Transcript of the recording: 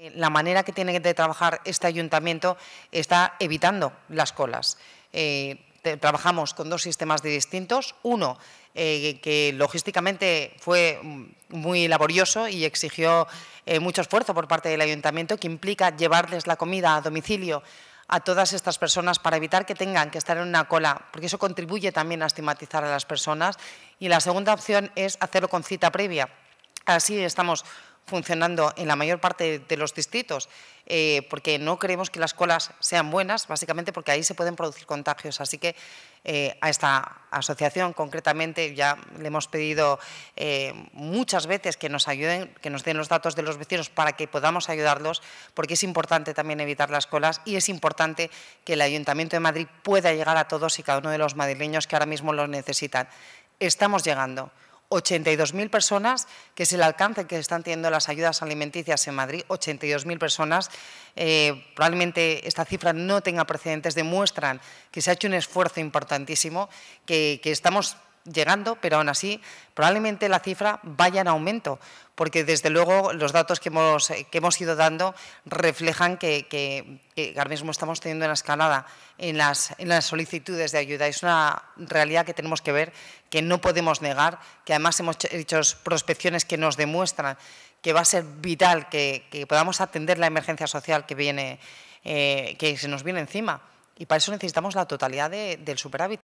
Eh, la manera que tiene de trabajar este ayuntamiento está evitando las colas. Eh, trabajamos con dos sistemas distintos. Uno, eh, que logísticamente fue mm, muy laborioso y exigió mucho esfuerzo por parte del ayuntamiento, que implica llevarles la comida a domicilio a todas estas personas para evitar que tengan que estar en una cola, porque eso contribuye también a estigmatizar a las personas. Y la segunda opción es hacerlo con cita previa. Así estamos funcionando en la mayor parte de los distritos, eh, porque no creemos que las colas sean buenas, básicamente porque ahí se pueden producir contagios. Así que eh, a esta asociación concretamente ya le hemos pedido eh, muchas veces que nos ayuden, que nos den los datos de los vecinos para que podamos ayudarlos, porque es importante también evitar las colas y es importante que el Ayuntamiento de Madrid pueda llegar a todos y cada uno de los madrileños que ahora mismo los necesitan. Estamos llegando. 82.000 personas, que es el alcance que están teniendo las ayudas alimenticias en Madrid, 82.000 personas. Eh, probablemente esta cifra no tenga precedentes, demuestran que se ha hecho un esfuerzo importantísimo, que estamos llegando, pero aún así probablemente la cifra vaya en aumento, porque desde luego los datos que hemos, eh, que hemos ido dando reflejan que, ahora mismo estamos teniendo una escalada en las, en las solicitudes de ayuda. Es una realidad que tenemos que ver, que no podemos negar, que además hemos hecho prospecciones que nos demuestran que va a ser vital que, podamos atender la emergencia social que, viene, eh, que se nos viene encima. Y para eso necesitamos la totalidad del superávit.